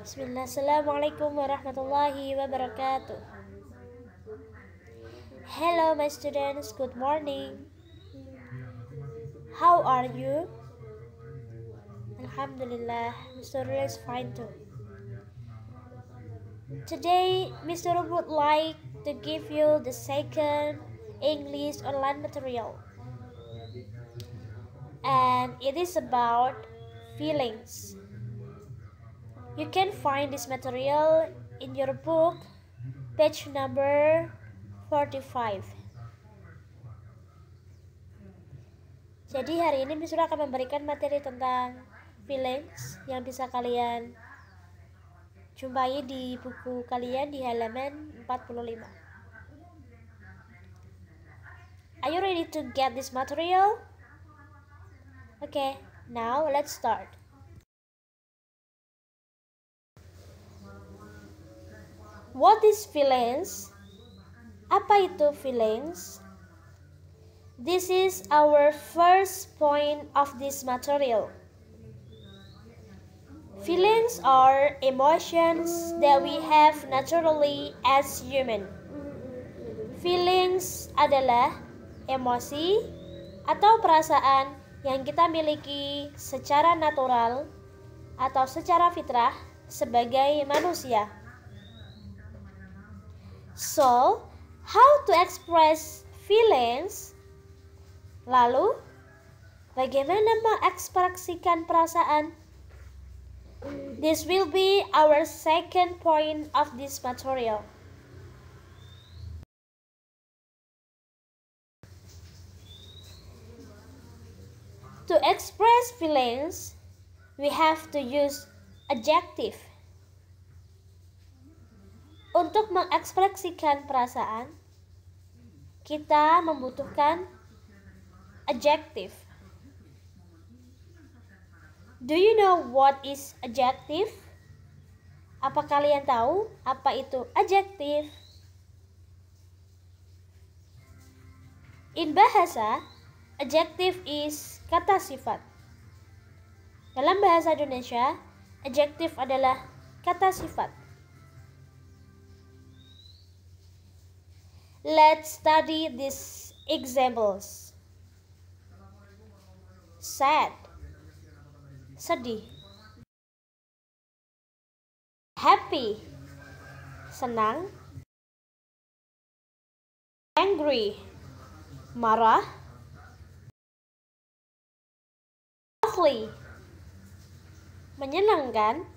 Bismillah. Assalamualaikum warahmatullahi wabarakatuh. Hello, my students. Good morning. How are you? Alhamdulillah, Mr. Rulu is fine too. Today, Mr. Rulu would like to give you the second English online material. And it is about feelings. You can find this material in your book, page number 45. Jadi hari ini Misura akan memberikan materi tentang feelings yang bisa kalian jumpai di buku kalian di halaman 45. Are you ready to get this material? Okay, now let's start. What is feelings? Apa itu feelings? This is our first point of this material. Feelings are emotions that we have naturally as human. Feelings adalah emosi atau perasaan yang kita miliki secara natural atau secara fitrah sebagai manusia. So, how to express feelings? Lalu, bagaimana mengekspresikan perasaan? This will be our second point of this material. To express feelings, we have to use adjective. Untuk mengekspresikan perasaan, kita membutuhkan adjective. Do you know what is adjective? Apa kalian tahu apa itu adjective? In bahasa, adjective is kata sifat. Dalam bahasa Indonesia, adjective adalah kata sifat. Let's study these examples. Sad. Sedih. Happy. Senang. Angry. Marah. Lovely. Menyenangkan.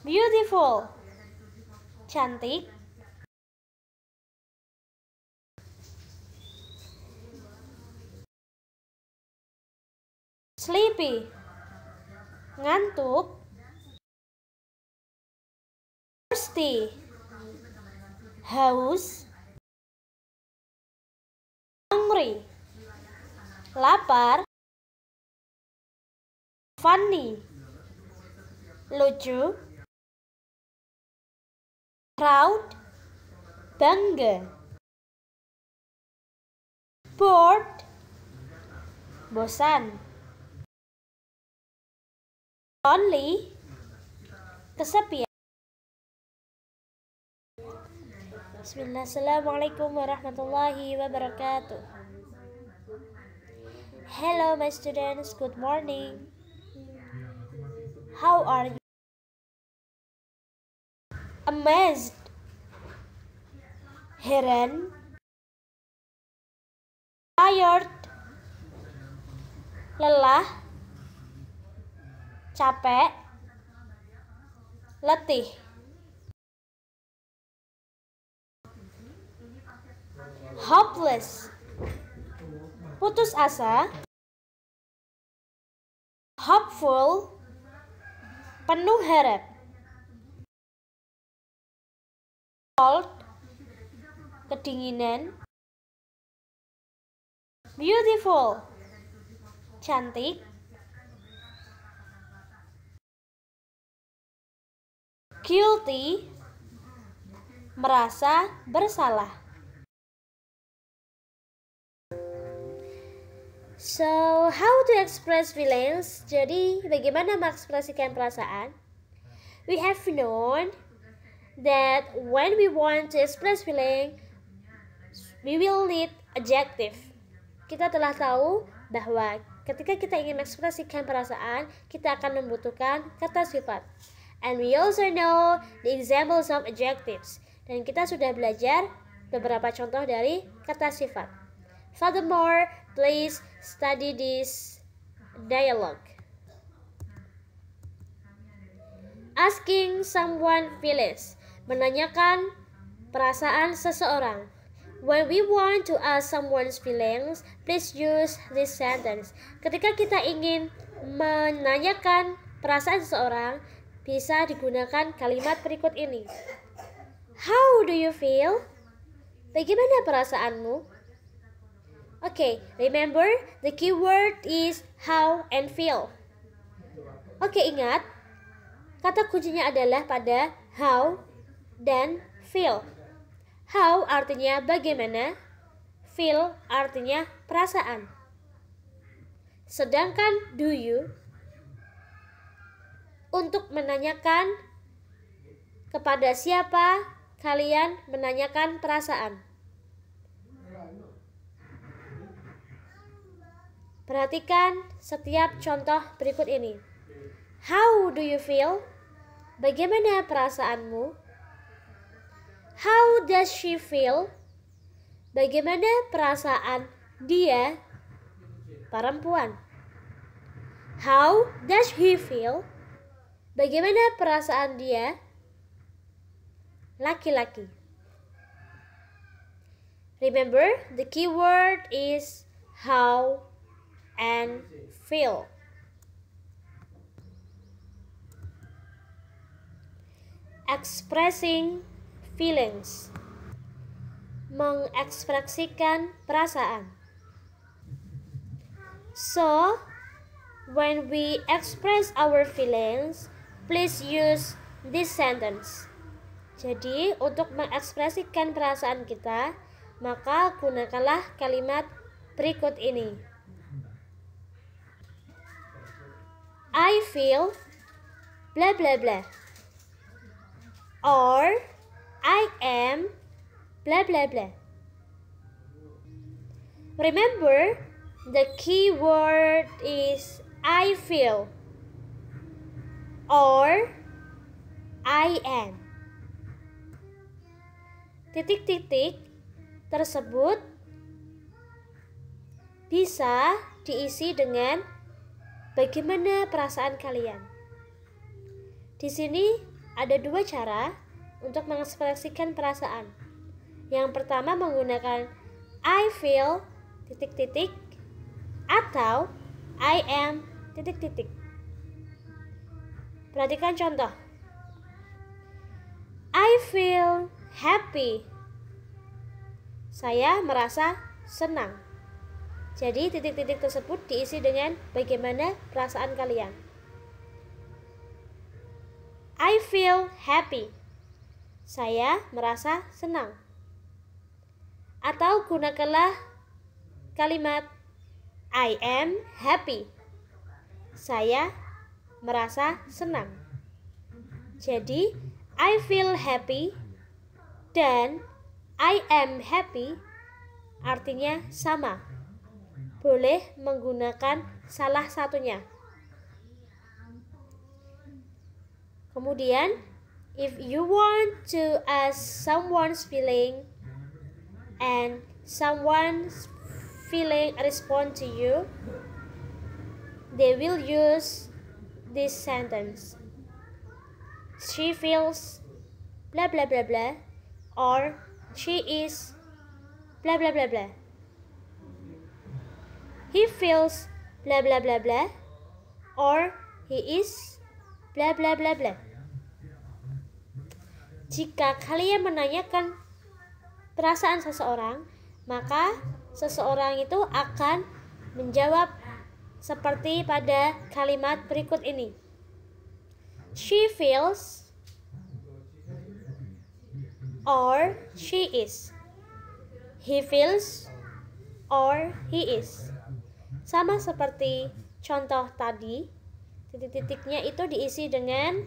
Beautiful. Cantik sleepy ngantuk thirsty haus hungry lapar funny lucu proud bangga bored bosan lonely, kesepian. Bismillah, Assalamualaikum warahmatullahi wabarakatuh. Hello my students, good morning. How are you? Amazed, heran, tired, lelah, capek, letih. Hopeless. Putus asa. Hopeful. Penuh harap. Cold. Kedinginan. Beautiful. Cantik. guilty merasa bersalah So, how to express feelings? Jadi, bagaimana mengekspresikan perasaan? We have known that when we want to express feeling, we will need adjective. Kita telah tahu bahwa ketika kita ingin mengekspresikan perasaan, kita akan membutuhkan kata sifat. And we also know the examples of adjectives. Dan kita sudah belajar beberapa contoh dari kata sifat. Furthermore, please study this dialogue. Asking someone feelings. Menanyakan perasaan seseorang. When we want to ask someone's feelings, please use this sentence. Ketika kita ingin menanyakan perasaan seseorang, bisa digunakan kalimat berikut ini. How do you feel? Bagaimana perasaanmu? Oke, okay, remember the keyword is how and feel. Oke, okay, ingat kata kuncinya adalah pada how dan feel. How artinya bagaimana, feel artinya perasaan. Sedangkan do you untuk menanyakan kepada siapa kalian menanyakan perasaan. Perhatikan setiap contoh berikut ini. How do you feel? Bagaimana perasaanmu? How does she feel? Bagaimana perasaan dia perempuan? How does he feel? Bagaimana perasaan dia? Laki-laki. Remember, the keyword is how and feel. Expressing feelings. Mengekspresikan perasaan. So, when we express our feelings, Please use this sentence. Jadi, untuk mengekspresikan perasaan kita, maka gunakanlah kalimat berikut ini. I feel bla bla bla or I am bla bla bla. Remember, the key word is I feel or I am. Titik-titik tersebut bisa diisi dengan bagaimana perasaan kalian. Di sini ada dua cara untuk mengekspresikan perasaan. Yang pertama menggunakan I feel titik-titik atau I am titik-titik. Perhatikan contoh. I feel happy. Saya merasa senang. Jadi titik-titik tersebut diisi dengan bagaimana perasaan kalian. I feel happy. Saya merasa senang. Atau gunakanlah kalimat I am happy. Saya merasa senang. Jadi, I feel happy dan I am happy artinya sama. Boleh menggunakan salah satunya. Kemudian, if you want to ask someone's feeling and someone's feeling respond to you, they will use this sentence. She feels blah blah blah blah or she is blah blah blah blah. He feels blah blah blah blah or he is blah blah blah blah. Jika kalian menanyakan perasaan seseorang, maka seseorang itu akan menjawab seperti pada kalimat berikut ini. She feels or she is. He feels or he is. Sama seperti contoh tadi, titik-titiknya itu diisi dengan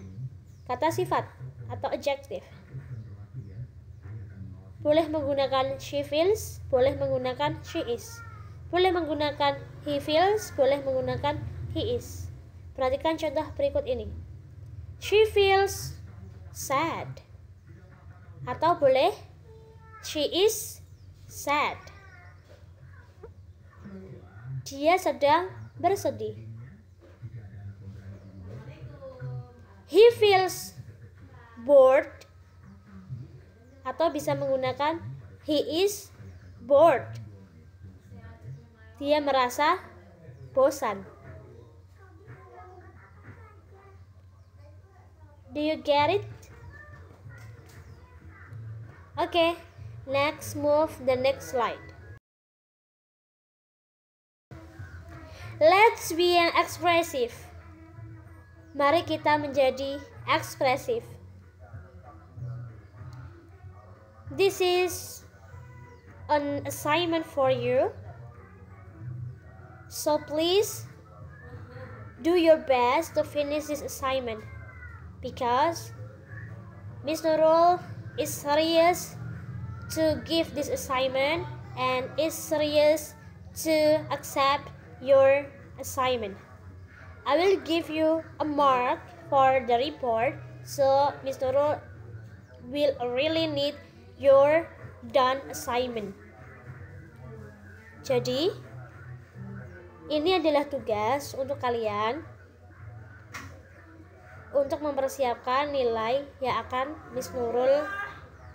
kata sifat atau adjective. Boleh menggunakan she feels, boleh menggunakan she is. Boleh menggunakan he feels, boleh menggunakan he is. Perhatikan contoh berikut ini. She feels sad. Atau boleh she is sad. Dia sedang bersedih. He feels bored atau bisa menggunakan he is bored. Dia merasa bosan. Do you get it? Okay, next move the next slide. Let's be an expressive. Mari kita menjadi ekspresif. This is an assignment for you. So please do your best to finish this assignment because Mister Norol is serious to give this assignment and is serious to accept your assignment. I will give you a mark for the report so Mister Norol will really need your done assignment. Jadi, Ini adalah tugas untuk kalian untuk mempersiapkan nilai yang akan Miss Nurul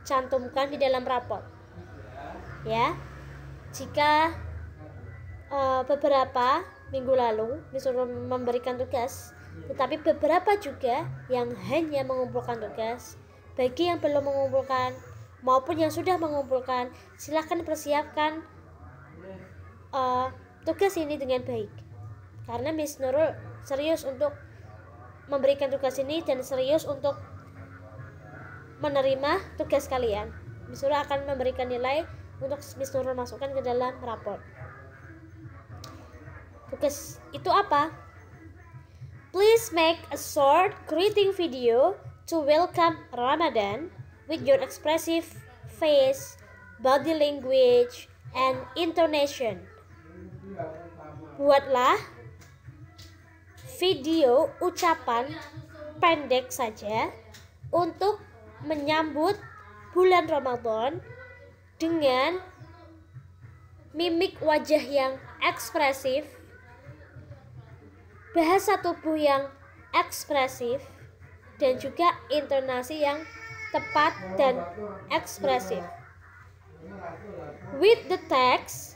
cantumkan di dalam rapot. Ya. Jika e, beberapa minggu lalu Miss Nurul memberikan tugas, tetapi beberapa juga yang hanya mengumpulkan tugas, bagi yang belum mengumpulkan maupun yang sudah mengumpulkan, silahkan persiapkan e, tugas ini dengan baik. Karena Miss Nurul serius untuk memberikan tugas ini dan serius untuk menerima tugas kalian. Miss Nurul akan memberikan nilai untuk Miss Nurul masukkan ke dalam rapor. Tugas itu apa? Please make a short greeting video to welcome Ramadan with your expressive face, body language, and intonation buatlah video ucapan pendek saja untuk menyambut bulan Ramadan dengan mimik wajah yang ekspresif, bahasa tubuh yang ekspresif, dan juga intonasi yang tepat dan ekspresif. With the text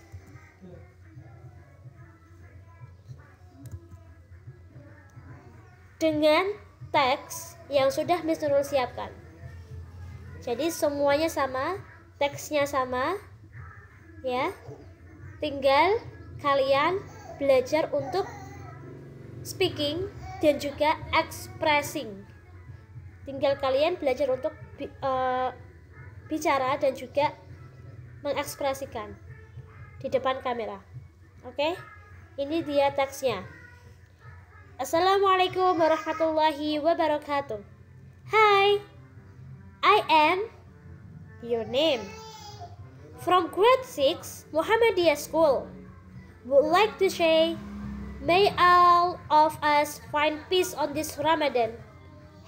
dengan teks yang sudah Miss Nurul siapkan. Jadi semuanya sama, teksnya sama, ya. Tinggal kalian belajar untuk speaking dan juga expressing. Tinggal kalian belajar untuk uh, bicara dan juga mengekspresikan di depan kamera. Oke, okay? ini dia teksnya. Assalamualaikum warahmatullahi wabarakatuh. Hi, I am your name from grade 6 Muhammadiyah School. Would like to say, may all of us find peace on this Ramadan.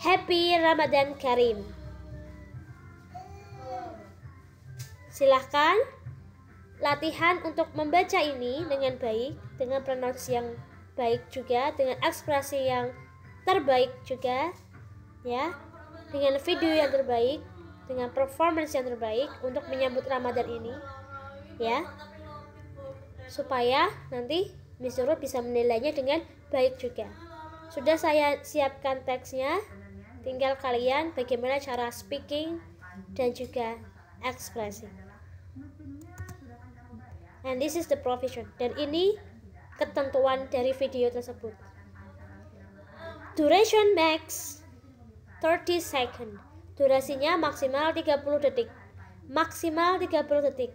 Happy Ramadan Karim. Silahkan latihan untuk membaca ini dengan baik dengan pronounce yang baik juga dengan ekspresi yang terbaik juga ya dengan video yang terbaik dengan performance yang terbaik untuk menyambut Ramadan ini ya supaya nanti Miss Nurul bisa menilainya dengan baik juga sudah saya siapkan teksnya tinggal kalian bagaimana cara speaking dan juga ekspresi and this is the provision dan ini ketentuan dari video tersebut. Duration max 30 second. Durasinya maksimal 30 detik. Maksimal 30 detik.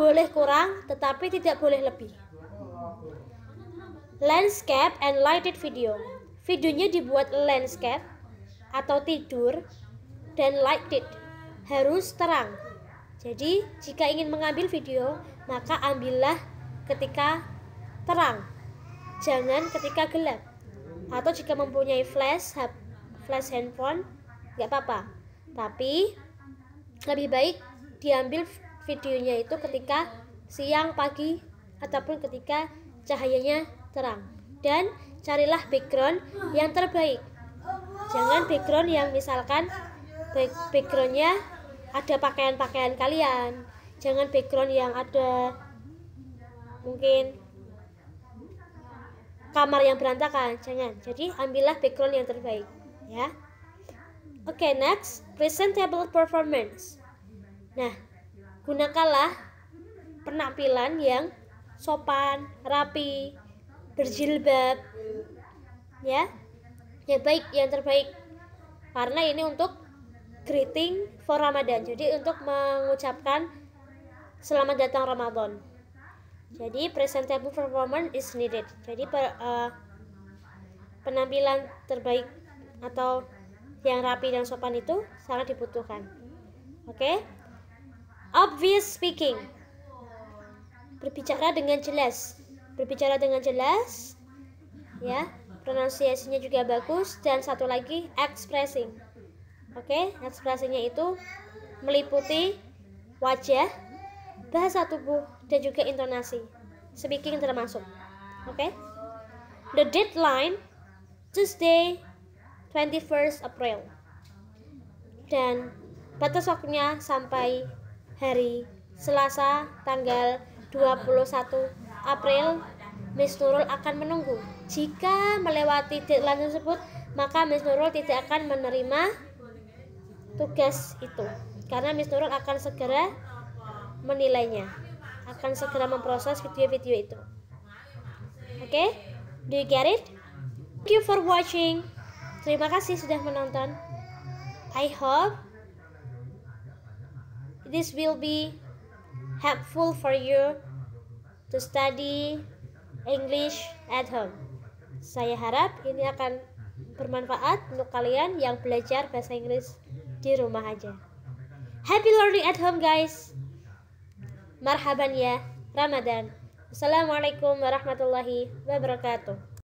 Boleh kurang tetapi tidak boleh lebih. Landscape and lighted video. Videonya dibuat landscape atau tidur dan lighted. Harus terang. Jadi, jika ingin mengambil video, maka ambillah ketika terang. Jangan ketika gelap. Atau jika mempunyai flash, flash handphone, nggak apa-apa. Tapi lebih baik diambil videonya itu ketika siang, pagi, ataupun ketika cahayanya terang. Dan carilah background yang terbaik. Jangan background yang misalkan backgroundnya ada pakaian-pakaian kalian. Jangan background yang ada mungkin kamar yang berantakan jangan jadi ambillah background yang terbaik ya oke okay, next presentable performance nah gunakanlah penampilan yang sopan rapi berjilbab ya yang baik yang terbaik karena ini untuk greeting for Ramadan jadi untuk mengucapkan selamat datang Ramadan jadi presentable performance is needed. Jadi per, uh, penampilan terbaik atau yang rapi dan sopan itu sangat dibutuhkan. Oke? Okay? Obvious speaking. Berbicara dengan jelas. Berbicara dengan jelas ya. Pronunciasinya juga bagus dan satu lagi expressing. Oke, okay? ekspresinya itu meliputi wajah, bahasa tubuh, dan juga intonasi. Speaking termasuk. Oke? Okay? The deadline Tuesday 21st April. Dan batas waktunya sampai hari Selasa tanggal 21 April Miss Nurul akan menunggu. Jika melewati deadline tersebut, maka Miss Nurul tidak akan menerima tugas itu. Karena Miss Nurul akan segera menilainya akan segera memproses video-video itu oke okay? do you get it thank you for watching terima kasih sudah menonton I hope this will be helpful for you to study English at home. Saya harap ini akan bermanfaat untuk kalian yang belajar bahasa Inggris di rumah aja. Happy learning at home guys. Marhaban ya, Ramadan. Assalamualaikum warahmatullahi wabarakatuh.